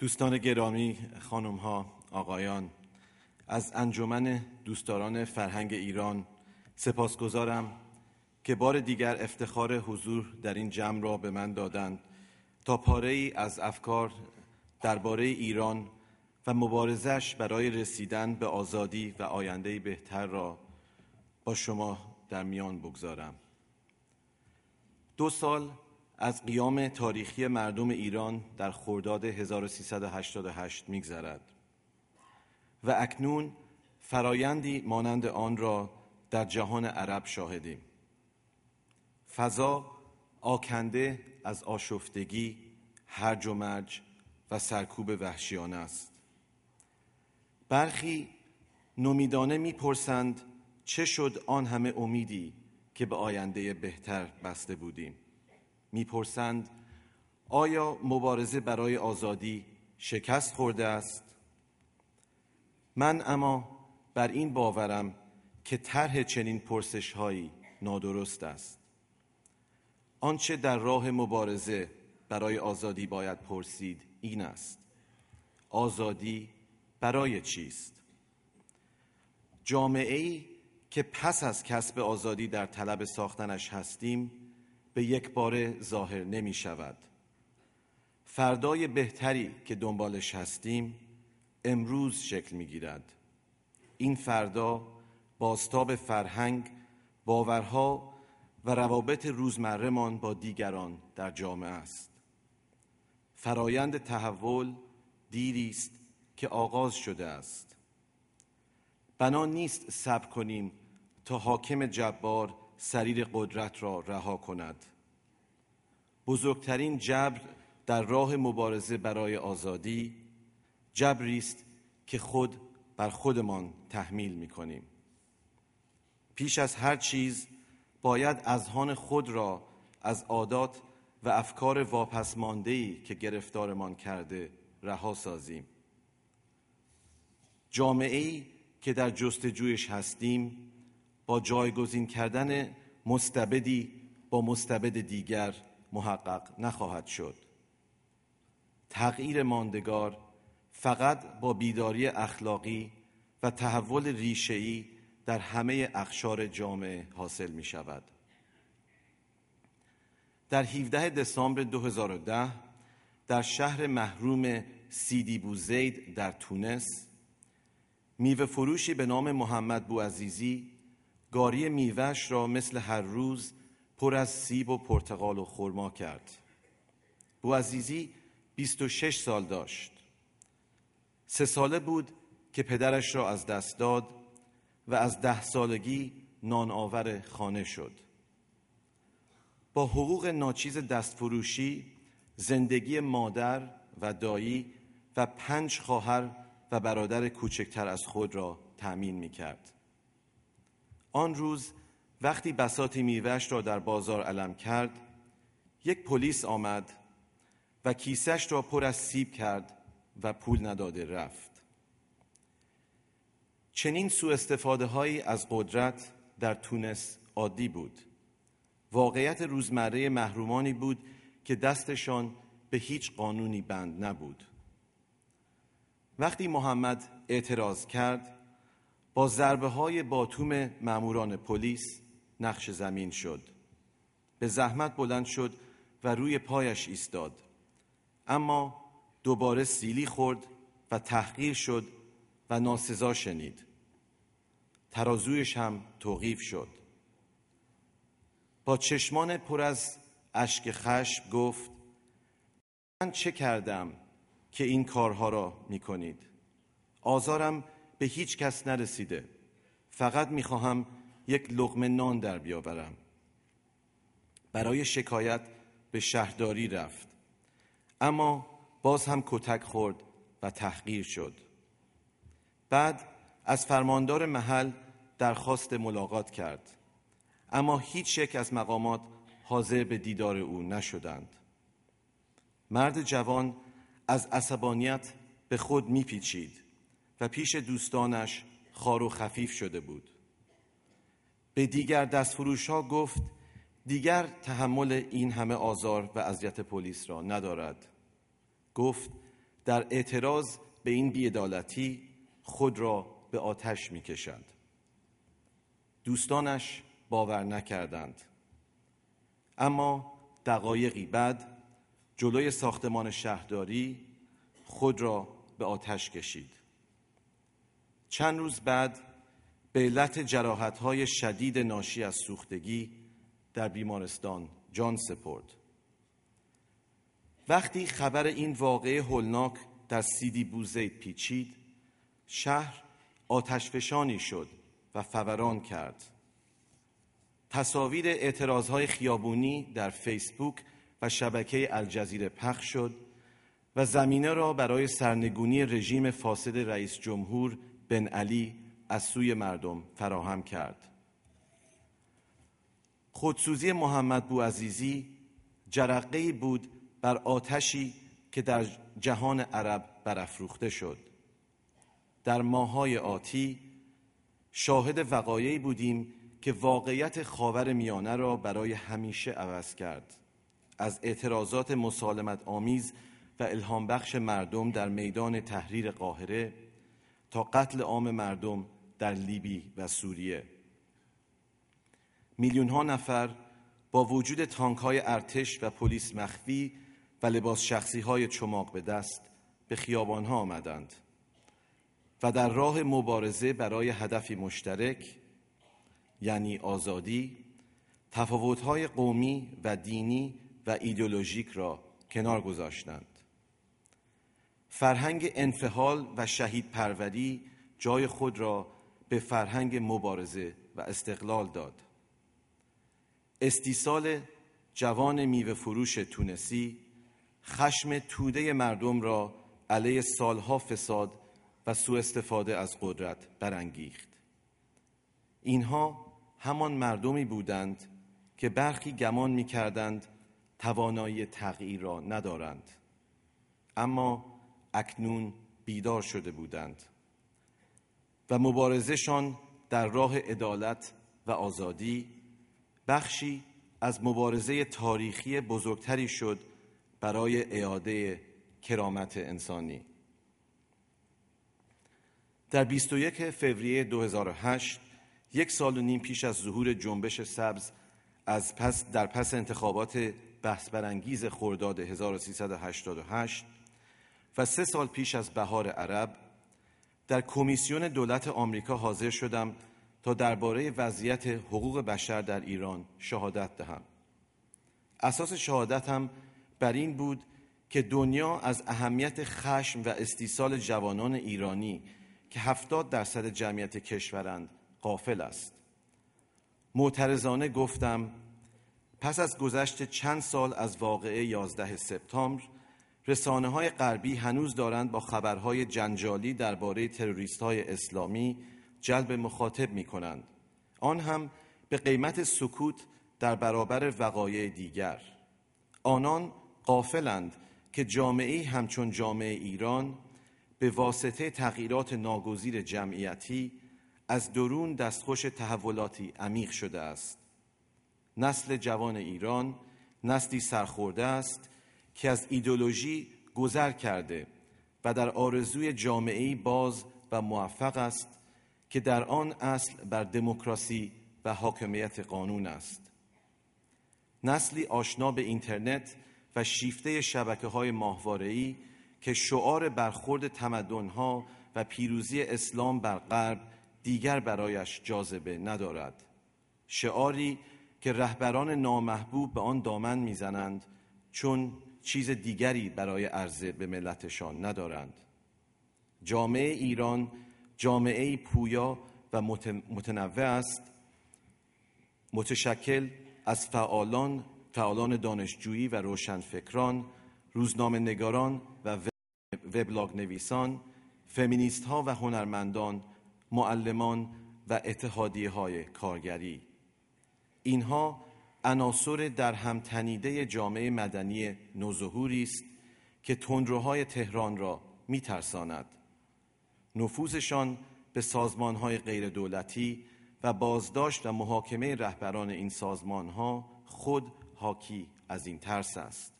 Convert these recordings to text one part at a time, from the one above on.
دوستان گرامی خانم ها آقایان از انجمن دوستداران فرهنگ ایران سپاسگزارم که بار دیگر افتخار حضور در این جمع را به من دادند تا پاره ای از افکار درباره ایران و مبارزش برای رسیدن به آزادی و آینده بهتر را با شما در میان بگذارم دو سال از قیام تاریخی مردم ایران در خرداد 1388 میگذرد و اکنون فرایندی مانند آن را در جهان عرب شاهدیم فضا آکنده از آشفتگی، هرج و مرج و سرکوب وحشیانه است برخی نومیدانه میپرسند چه شد آن همه امیدی که به آینده بهتر بسته بودیم میپرسند آیا مبارزه برای آزادی شکست خورده است من اما بر این باورم که طرح چنین پرسش هایی نادرست است آنچه در راه مبارزه برای آزادی باید پرسید این است آزادی برای چیست جامعه ای که پس از کسب آزادی در طلب ساختنش هستیم به یک باره ظاهر نمی شود فردای بهتری که دنبالش هستیم امروز شکل می گیرد این فردا باستاب فرهنگ باورها و روابط روزمرهمان با دیگران در جامعه است فرایند تحول دیری است که آغاز شده است بنا نیست صبر کنیم تا حاکم جبار سریر قدرت را رها کند بزرگترین جبر در راه مبارزه برای آزادی جبری است که خود بر خودمان تحمیل می کنیم. پیش از هر چیز باید اذهان خود را از عادات و افکار ای که گرفتارمان کرده رها سازیم جامعه ای که در جستجویش هستیم با جایگزین کردن مستبدی با مستبد دیگر محقق نخواهد شد تغییر ماندگار فقط با بیداری اخلاقی و تحول ریشه‌ای در همه اخشار جامعه حاصل می شود. در 17 دسامبر 2010 در شهر محروم سیدی بوزید در تونس میوه فروشی به نام محمد بوعزیزی گاری میوهش را مثل هر روز پر از سیب و پرتقال و خرما کرد بو عزیزی 26 سال داشت سه ساله بود که پدرش را از دست داد و از ده سالگی نانآور خانه شد با حقوق ناچیز دستفروشی زندگی مادر و دایی و پنج خواهر و برادر کوچکتر از خود را تأمین می کرد. آن روز وقتی بسات میوهش را در بازار علم کرد یک پلیس آمد و کیسش را پر از سیب کرد و پول نداده رفت چنین سوء استفاده هایی از قدرت در تونس عادی بود واقعیت روزمره محرومانی بود که دستشان به هیچ قانونی بند نبود وقتی محمد اعتراض کرد با ضربه های باتوم ماموران پلیس نقش زمین شد به زحمت بلند شد و روی پایش ایستاد اما دوباره سیلی خورد و تحقیر شد و ناسزا شنید ترازویش هم توقیف شد با چشمان پر از اشک خشم گفت من چه کردم که این کارها را می کنید آزارم به هیچ کس نرسیده فقط میخواهم یک لغمه نان در بیاورم برای شکایت به شهرداری رفت اما باز هم کتک خورد و تحقیر شد بعد از فرماندار محل درخواست ملاقات کرد اما هیچ شک از مقامات حاضر به دیدار او نشدند مرد جوان از عصبانیت به خود میپیچید و پیش دوستانش خار و خفیف شده بود به دیگر دستفروش ها گفت دیگر تحمل این همه آزار و اذیت پلیس را ندارد گفت در اعتراض به این بیعدالتی خود را به آتش می کشند. دوستانش باور نکردند اما دقایقی بعد جلوی ساختمان شهرداری خود را به آتش کشید چند روز بعد به علت های شدید ناشی از سوختگی در بیمارستان جان سپرد وقتی خبر این واقعه هولناک در سیدی بوزید پیچید شهر آتشفشانی شد و فوران کرد تصاویر های خیابونی در فیسبوک و شبکه الجزیره پخش شد و زمینه را برای سرنگونی رژیم فاسد رئیس جمهور بن علی از سوی مردم فراهم کرد خودسوزی محمد عزیزی جرقه بود بر آتشی که در جهان عرب برافروخته شد در ماهای آتی شاهد وقایعی بودیم که واقعیت خاور میانه را برای همیشه عوض کرد از اعتراضات مسالمت آمیز و الهام بخش مردم در میدان تحریر قاهره تا قتل عام مردم در لیبی و سوریه میلیون ها نفر با وجود تانک های ارتش و پلیس مخفی و لباس شخصی های چماق به دست به خیابان ها آمدند و در راه مبارزه برای هدفی مشترک یعنی آزادی تفاوت های قومی و دینی و ایدئولوژیک را کنار گذاشتند فرهنگ انفحال و شهید پروری جای خود را به فرهنگ مبارزه و استقلال داد استیصال جوان میوه فروش تونسی خشم توده مردم را علیه سالها فساد و سوء استفاده از قدرت برانگیخت اینها همان مردمی بودند که برخی گمان کردند توانایی تغییر را ندارند اما اکنون بیدار شده بودند و مبارزشان در راه عدالت و آزادی بخشی از مبارزه تاریخی بزرگتری شد برای اعاده کرامت انسانی در 21 فوریه 2008 یک سال و نیم پیش از ظهور جنبش سبز از پس در پس انتخابات بحث برانگیز خرداد 1388 و سه سال پیش از بهار عرب در کمیسیون دولت آمریکا حاضر شدم تا درباره وضعیت حقوق بشر در ایران شهادت دهم. اساس شهادتم بر این بود که دنیا از اهمیت خشم و استیصال جوانان ایرانی که هفتاد درصد جمعیت کشورند قافل است. معترضانه گفتم پس از گذشت چند سال از واقعه 11 سپتامبر رسانه های غربی هنوز دارند با خبرهای جنجالی درباره تروریست های اسلامی جلب مخاطب می کنند. آن هم به قیمت سکوت در برابر وقایع دیگر. آنان قافلند که جامعه همچون جامعه ایران به واسطه تغییرات ناگزیر جمعیتی از درون دستخوش تحولاتی عمیق شده است. نسل جوان ایران نسلی سرخورده است که از ایدولوژی گذر کرده و در آرزوی جامعه باز و موفق است که در آن اصل بر دموکراسی و حاکمیت قانون است نسلی آشنا به اینترنت و شیفته شبکه های ماهوارهی که شعار برخورد تمدنها و پیروزی اسلام بر غرب دیگر برایش جاذبه ندارد شعاری که رهبران نامحبوب به آن دامن میزنند چون چیز دیگری برای عرضه به ملتشان ندارند جامعه ایران جامعه پویا و متنوع است متشکل از فعالان فعالان دانشجویی و روشنفکران روزنامه نگاران و وبلاگ نویسان فمینیست ها و هنرمندان معلمان و اتحادیه های کارگری اینها عناصر در هم جامعه مدنی نوظهوری است که تندروهای تهران را میترساند نفوذشان به سازمانهای غیر دولتی و بازداشت و محاکمه رهبران این سازمانها خود حاکی از این ترس است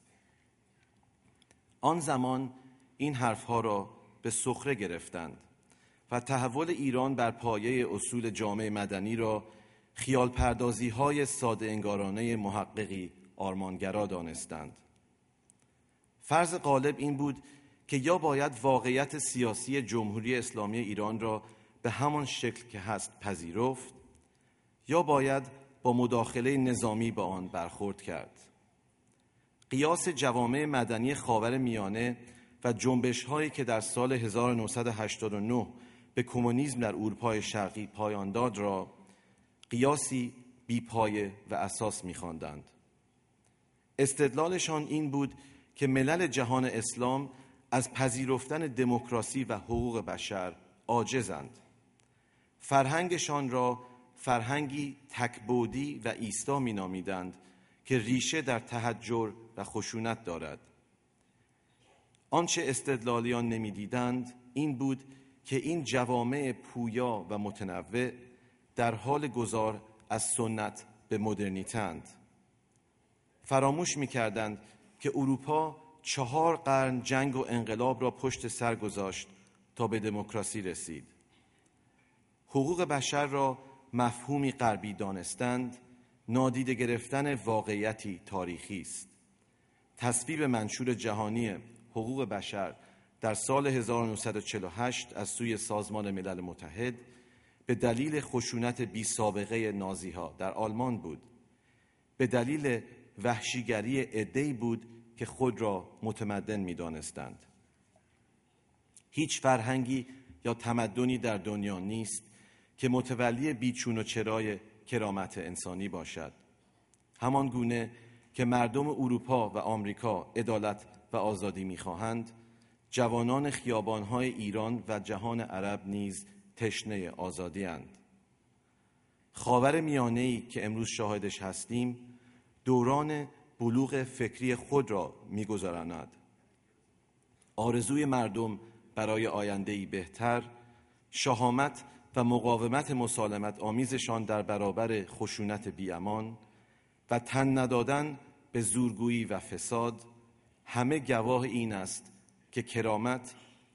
آن زمان این حرفها را به سخره گرفتند و تحول ایران بر پایه اصول جامعه مدنی را خیال پردازی های ساده انگارانه محققی آرمانگرا دانستند فرض غالب این بود که یا باید واقعیت سیاسی جمهوری اسلامی ایران را به همان شکل که هست پذیرفت یا باید با مداخله نظامی با آن برخورد کرد قیاس جوامع مدنی خاور میانه و جنبش هایی که در سال 1989 به کمونیسم در اروپای شرقی پایان داد را قیاسی بیپایه و اساس میخواندند استدلالشان این بود که ملل جهان اسلام از پذیرفتن دموکراسی و حقوق بشر عاجزند فرهنگشان را فرهنگی تکبودی و ایستا مینامیدند که ریشه در تهجر و خشونت دارد آنچه استدلالیان نمیدیدند این بود که این جوامع پویا و متنوع در حال گذار از سنت به مدرنیتند فراموش کردند که اروپا چهار قرن جنگ و انقلاب را پشت سر گذاشت تا به دموکراسی رسید حقوق بشر را مفهومی غربی دانستند نادیده گرفتن واقعیتی تاریخی است تصویب منشور جهانی حقوق بشر در سال 1948 از سوی سازمان ملل متحد به دلیل خشونت بی سابقه نازی ها در آلمان بود به دلیل وحشیگری ای بود که خود را متمدن می دانستند. هیچ فرهنگی یا تمدنی در دنیا نیست که متولی بیچون و چرای کرامت انسانی باشد همان گونه که مردم اروپا و آمریکا عدالت و آزادی میخواهند جوانان خیابانهای ایران و جهان عرب نیز تشنه آزادی اند. خاور میانه ای که امروز شاهدش هستیم دوران بلوغ فکری خود را میگذراند. آرزوی مردم برای آینده ای بهتر شهامت و مقاومت مسالمت آمیزشان در برابر خشونت بیامان و تن ندادن به زورگویی و فساد همه گواه این است که کرامت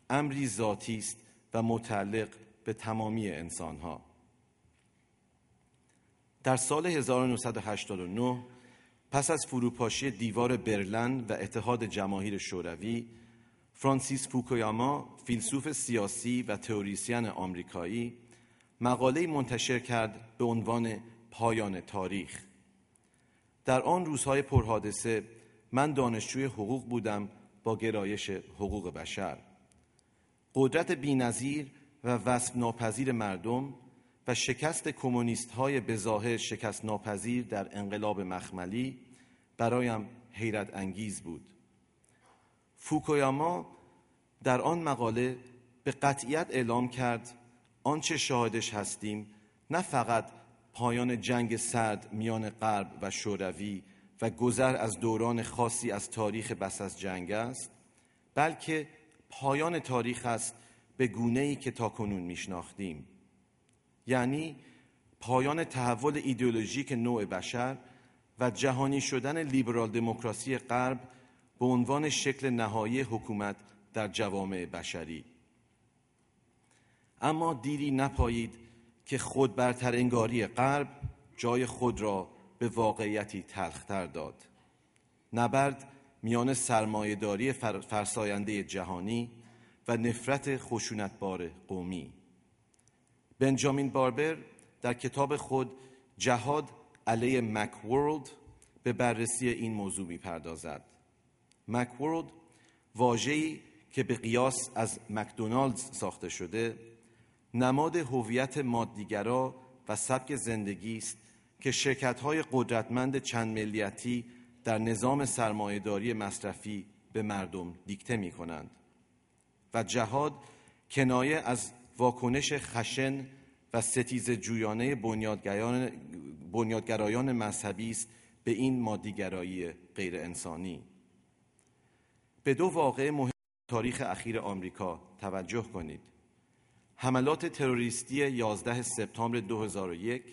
امری ذاتی است و متعلق به تمامی انسان در سال 1989 پس از فروپاشی دیوار برلن و اتحاد جماهیر شوروی فرانسیس فوکویاما فیلسوف سیاسی و تئوریسین آمریکایی مقاله منتشر کرد به عنوان پایان تاریخ در آن روزهای پرحادثه من دانشجوی حقوق بودم با گرایش حقوق بشر قدرت بینظیر و وصف ناپذیر مردم و شکست کمونیست های بظاهر شکست ناپذیر در انقلاب مخملی برایم حیرت انگیز بود فوکویاما در آن مقاله به قطعیت اعلام کرد آنچه شاهدش هستیم نه فقط پایان جنگ سرد میان غرب و شوروی و گذر از دوران خاصی از تاریخ بس از جنگ است بلکه پایان تاریخ است به گونه ای که تا کنون میشناختیم یعنی پایان تحول ایدئولوژیک نوع بشر و جهانی شدن لیبرال دموکراسی غرب به عنوان شکل نهایی حکومت در جوامع بشری اما دیری نپایید که خود برتر انگاری غرب جای خود را به واقعیتی تلختر داد نبرد میان سرمایهداری داری فرساینده جهانی و نفرت خشونتبار قومی بنجامین باربر در کتاب خود جهاد علیه مکورلد به بررسی این موضوع میپردازد مکورلد واجهی که به قیاس از مکدونالدز ساخته شده نماد هویت مادیگرا و سبک زندگی است که شرکت‌های قدرتمند چند ملیتی در نظام سرمایهداری مصرفی به مردم دیکته می‌کنند. و جهاد کنایه از واکنش خشن و ستیز جویانه بنیادگرایان مذهبی است به این مادیگرایی غیر انسانی به دو واقع مهم تاریخ اخیر آمریکا توجه کنید حملات تروریستی 11 سپتامبر 2001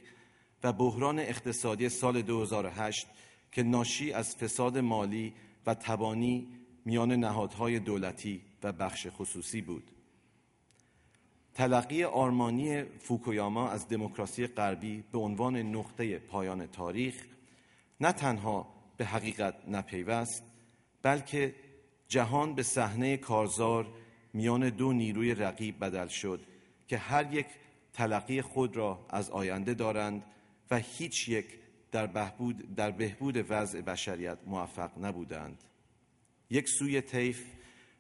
و بحران اقتصادی سال 2008 که ناشی از فساد مالی و تبانی میان نهادهای دولتی و بخش خصوصی بود تلقی آرمانی فوکویاما از دموکراسی غربی به عنوان نقطه پایان تاریخ نه تنها به حقیقت نپیوست بلکه جهان به صحنه کارزار میان دو نیروی رقیب بدل شد که هر یک تلقی خود را از آینده دارند و هیچ یک در بهبود, در بهبود وضع بشریت موفق نبودند یک سوی طیف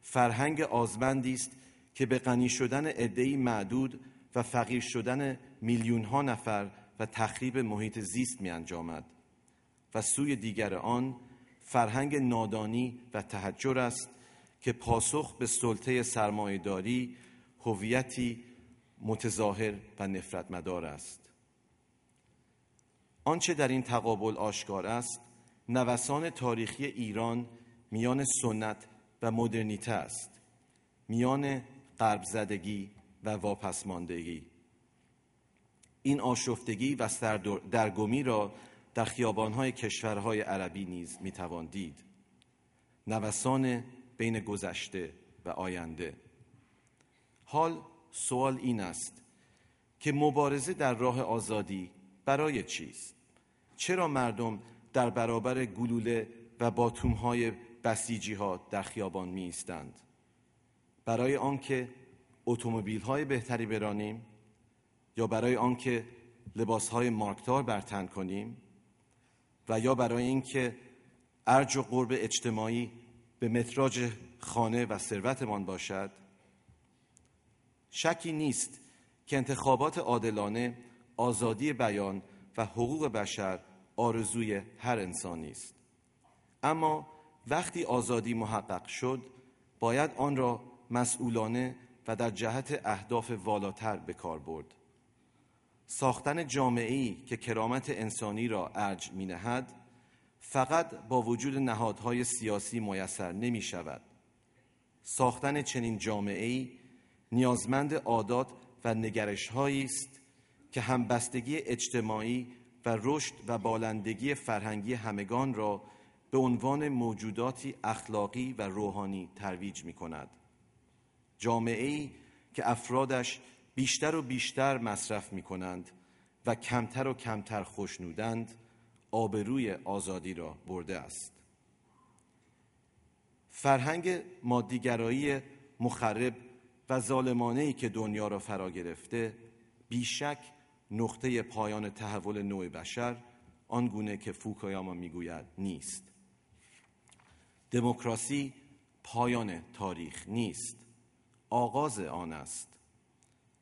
فرهنگ آزمندی است که به غنی شدن عدهای معدود و فقیر شدن میلیون ها نفر و تخریب محیط زیست می انجامد و سوی دیگر آن فرهنگ نادانی و تحجر است که پاسخ به سلطه سرمایهداری هویتی متظاهر و نفرت مدار است آنچه در این تقابل آشکار است نوسان تاریخی ایران میان سنت و مدرنیته است میان غرب زدگی و واپسماندگی این آشفتگی و سردرگمی را در خیابانهای کشورهای عربی نیز میتوان دید نوسان بین گذشته و آینده حال سوال این است که مبارزه در راه آزادی برای چیست چرا مردم در برابر گلوله و باتومهای بسیجی ها در خیابان می ایستند برای آنکه اتومبیل های بهتری برانیم یا برای آنکه لباس های مارکدار بر تن کنیم و یا برای اینکه ارج و قرب اجتماعی به متراج خانه و ثروتمان باشد شکی نیست که انتخابات عادلانه آزادی بیان و حقوق بشر آرزوی هر انسانی است اما وقتی آزادی محقق شد باید آن را مسئولانه و در جهت اهداف والاتر به کار برد ساختن جامعه‌ای که کرامت انسانی را ارج می نهد فقط با وجود نهادهای سیاسی میسر نمی شود ساختن چنین جامعه‌ای نیازمند عادات و نگرش‌هایی است که همبستگی اجتماعی و رشد و بالندگی فرهنگی همگان را به عنوان موجوداتی اخلاقی و روحانی ترویج می کند جامعه ای که افرادش بیشتر و بیشتر مصرف می کنند و کمتر و کمتر خوشنودند آبروی آزادی را برده است فرهنگ مادیگرایی مخرب و ظالمانه که دنیا را فرا گرفته بیشک نقطه پایان تحول نوع بشر آنگونه که فوکویاما میگوید نیست دموکراسی پایان تاریخ نیست آغاز آن است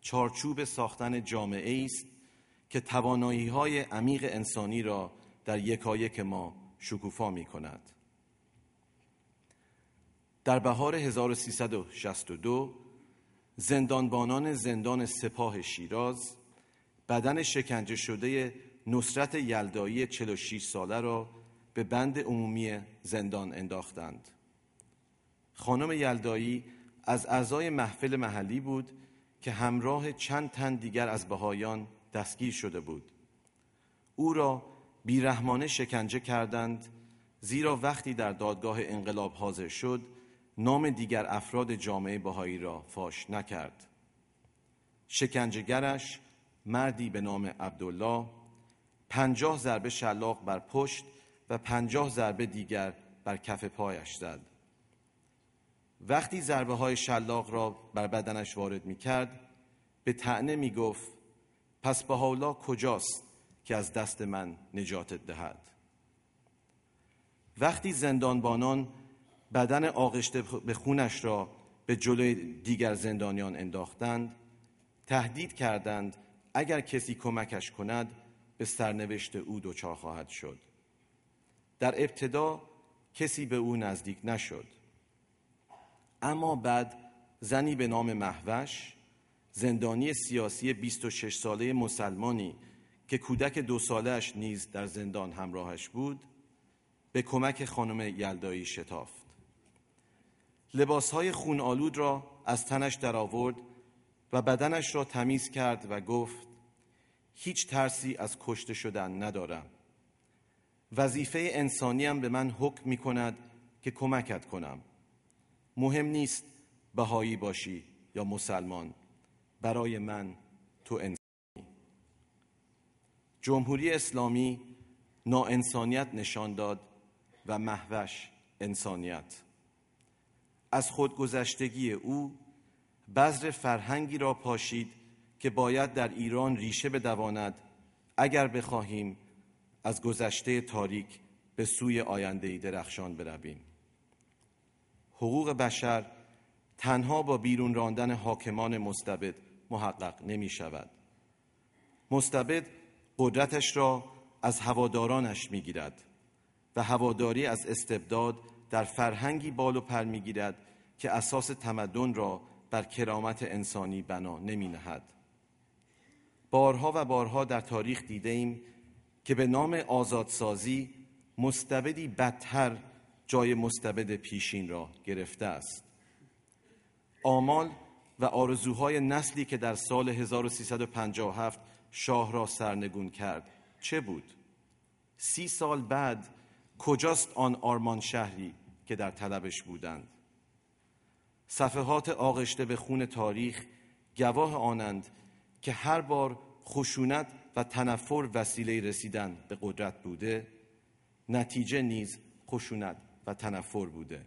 چارچوب ساختن جامعه است که توانایی های عمیق انسانی را در یکایک ما شکوفا می کند در بهار 1362 زندانبانان زندان سپاه شیراز بدن شکنجه شده نصرت یلدایی 46 ساله را به بند عمومی زندان انداختند خانم یلدایی از اعضای محفل محلی بود که همراه چند تن دیگر از بهایان دستگیر شده بود او را بیرحمانه شکنجه کردند زیرا وقتی در دادگاه انقلاب حاضر شد نام دیگر افراد جامعه بهایی را فاش نکرد شکنجهگرش مردی به نام عبدالله پنجاه ضربه شلاق بر پشت و پنجاه ضربه دیگر بر کف پایش زد وقتی ضربه های شلاق را بر بدنش وارد می کرد به تعنه می گفت پس به حالا کجاست که از دست من نجاتت دهد وقتی زندانبانان بدن آغشته به خونش را به جلوی دیگر زندانیان انداختند تهدید کردند اگر کسی کمکش کند به سرنوشت او دچار خواهد شد در ابتدا کسی به او نزدیک نشد اما بعد زنی به نام محوش زندانی سیاسی 26 ساله مسلمانی که کودک دو سالش نیز در زندان همراهش بود به کمک خانم یلدایی شتافت لباسهای خون آلود را از تنش درآورد و بدنش را تمیز کرد و گفت هیچ ترسی از کشته شدن ندارم وظیفه انسانی هم به من حکم می کند که کمکت کنم مهم نیست بهایی باشی یا مسلمان برای من تو انسانی جمهوری اسلامی ناانسانیت نشان داد و محوش انسانیت از خودگذشتگی او بذر فرهنگی را پاشید که باید در ایران ریشه بدواند اگر بخواهیم از گذشته تاریک به سوی آینده درخشان برویم حقوق بشر تنها با بیرون راندن حاکمان مستبد محقق نمی شود مستبد قدرتش را از هوادارانش می گیرد و هواداری از استبداد در فرهنگی بال و پر می گیرد که اساس تمدن را بر کرامت انسانی بنا نمی بارها و بارها در تاریخ دیده ایم که به نام آزادسازی مستبدی بدتر جای مستبد پیشین را گرفته است آمال و آرزوهای نسلی که در سال 1357 شاه را سرنگون کرد چه بود؟ سی سال بعد کجاست آن آرمان شهری که در طلبش بودند؟ صفحات آغشته به خون تاریخ گواه آنند که هر بار خشونت و تنفر وسیله رسیدن به قدرت بوده نتیجه نیز خشونت و تنفر بوده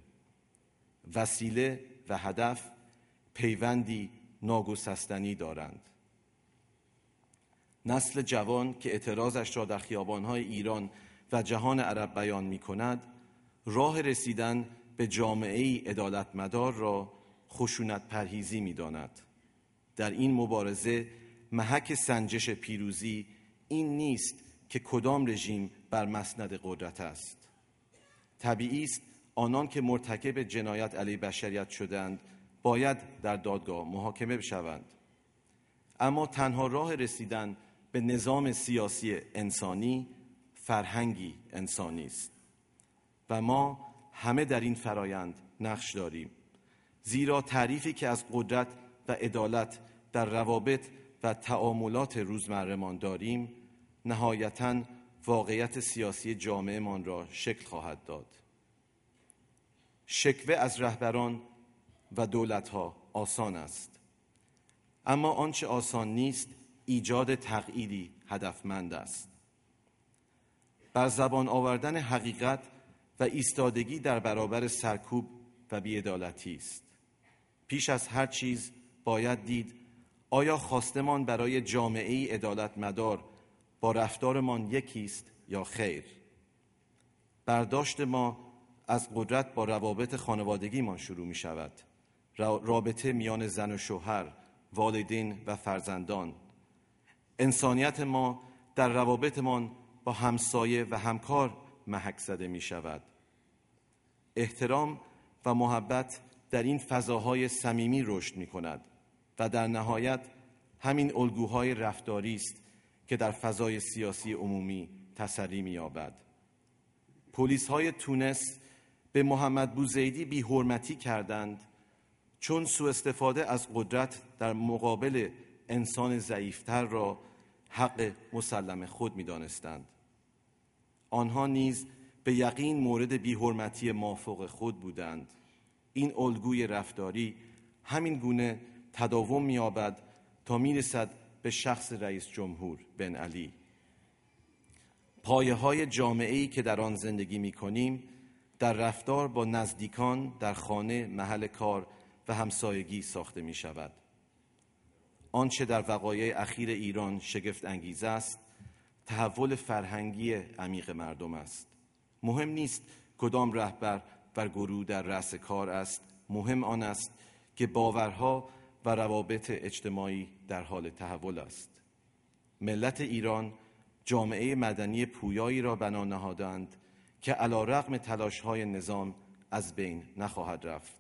وسیله و هدف پیوندی ناگسستنی دارند نسل جوان که اعتراضش را در خیابانهای ایران و جهان عرب بیان می کند راه رسیدن به جامعه ای مدار را خشونت پرهیزی می داند. در این مبارزه محک سنجش پیروزی این نیست که کدام رژیم بر مسند قدرت است طبیعی است آنان که مرتکب جنایت علیه بشریت شدند باید در دادگاه محاکمه شوند اما تنها راه رسیدن به نظام سیاسی انسانی فرهنگی انسانی است و ما همه در این فرایند نقش داریم زیرا تعریفی که از قدرت و عدالت در روابط و تعاملات روزمرهمان داریم نهایتا واقعیت سیاسی جامعهمان را شکل خواهد داد شکوه از رهبران و دولتها آسان است اما آنچه آسان نیست ایجاد تغییری هدفمند است بر زبان آوردن حقیقت و ایستادگی در برابر سرکوب و بیعدالتی است پیش از هر چیز باید دید آیا خواستمان برای جامعه ای ادالت مدار با رفتارمان یکیست یا خیر؟ برداشت ما از قدرت با روابط خانوادگیمان شروع می شود رابطه میان زن و شوهر، والدین و فرزندان انسانیت ما در روابطمان با همسایه و همکار محک زده می شود احترام و محبت در این فضاهای صمیمی رشد می کند و در نهایت همین الگوهای رفتاری است که در فضای سیاسی عمومی تسری می‌یابد پلیس های تونس به محمد بوزیدی بی حرمتی کردند چون سوء استفاده از قدرت در مقابل انسان ضعیفتر را حق مسلم خود می‌دانستند آنها نیز به یقین مورد حرمتی مافوق خود بودند این الگوی رفتاری همین گونه تداوم مییابد تا میرسد به شخص رئیس جمهور بن علی پایه های جامعه ای که در آن زندگی می کنیم در رفتار با نزدیکان در خانه محل کار و همسایگی ساخته می شود آنچه در وقایع اخیر ایران شگفت انگیز است تحول فرهنگی عمیق مردم است مهم نیست کدام رهبر و گروه در رأس کار است مهم آن است که باورها و روابط اجتماعی در حال تحول است ملت ایران جامعه مدنی پویایی را بنا نهادند که علا رقم تلاش های نظام از بین نخواهد رفت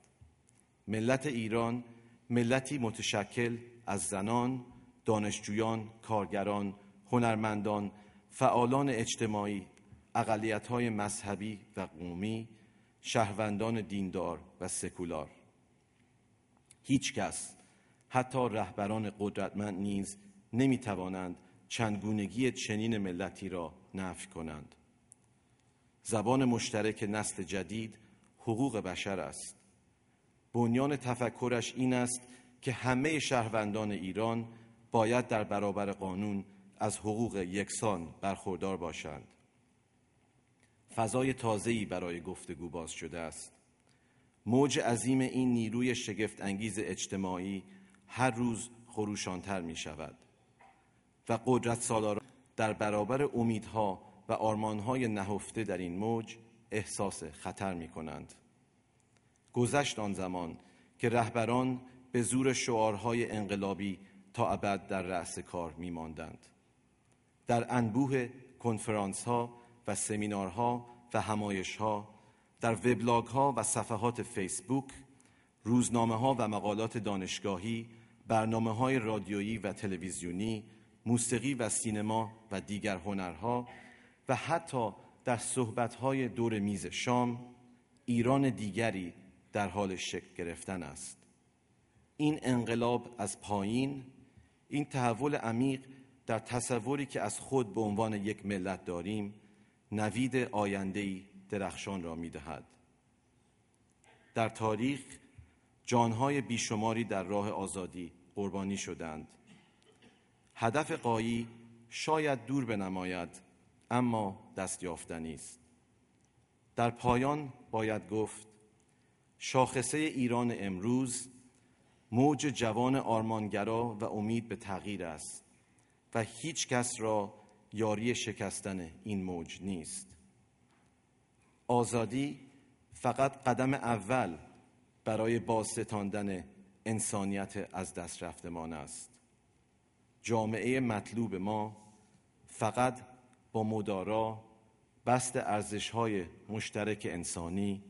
ملت ایران ملتی متشکل از زنان، دانشجویان، کارگران، هنرمندان، فعالان اجتماعی، اقلیت های مذهبی و قومی، شهروندان دیندار و سکولار هیچ کس حتی رهبران قدرتمند نیز نمی توانند چندگونگی چنین ملتی را نفی کنند زبان مشترک نسل جدید حقوق بشر است بنیان تفکرش این است که همه شهروندان ایران باید در برابر قانون از حقوق یکسان برخوردار باشند فضای تازه‌ای برای گفتگو باز شده است موج عظیم این نیروی شگفت انگیز اجتماعی هر روز خروشانتر می شود و قدرت سالار در برابر امیدها و آرمانهای نهفته در این موج احساس خطر می کنند. گذشت آن زمان که رهبران به زور شعارهای انقلابی تا ابد در رأس کار می ماندند. در انبوه کنفرانسها و سمینارها و همایش ها در وبلاگ ها و صفحات فیسبوک روزنامه ها و مقالات دانشگاهی برنامه های رادیویی و تلویزیونی، موسیقی و سینما و دیگر هنرها و حتی در صحبت های دور میز شام ایران دیگری در حال شکل گرفتن است. این انقلاب از پایین، این تحول عمیق در تصوری که از خود به عنوان یک ملت داریم نوید آیندهی درخشان را میدهد. در تاریخ جانهای بیشماری در راه آزادی قربانی شدند هدف قایی شاید دور بنماید اما دست یافتنی است در پایان باید گفت شاخصه ایران امروز موج جوان آرمانگرا و امید به تغییر است و هیچ کس را یاری شکستن این موج نیست آزادی فقط قدم اول برای بازستاندن انسانیت از دست ما است جامعه مطلوب ما فقط با مدارا بست ارزش های مشترک انسانی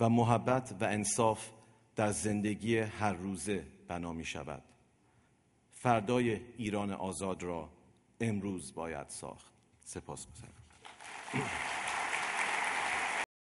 و محبت و انصاف در زندگی هر روزه بنا می شود فردای ایران آزاد را امروز باید ساخت سپاس بزنم.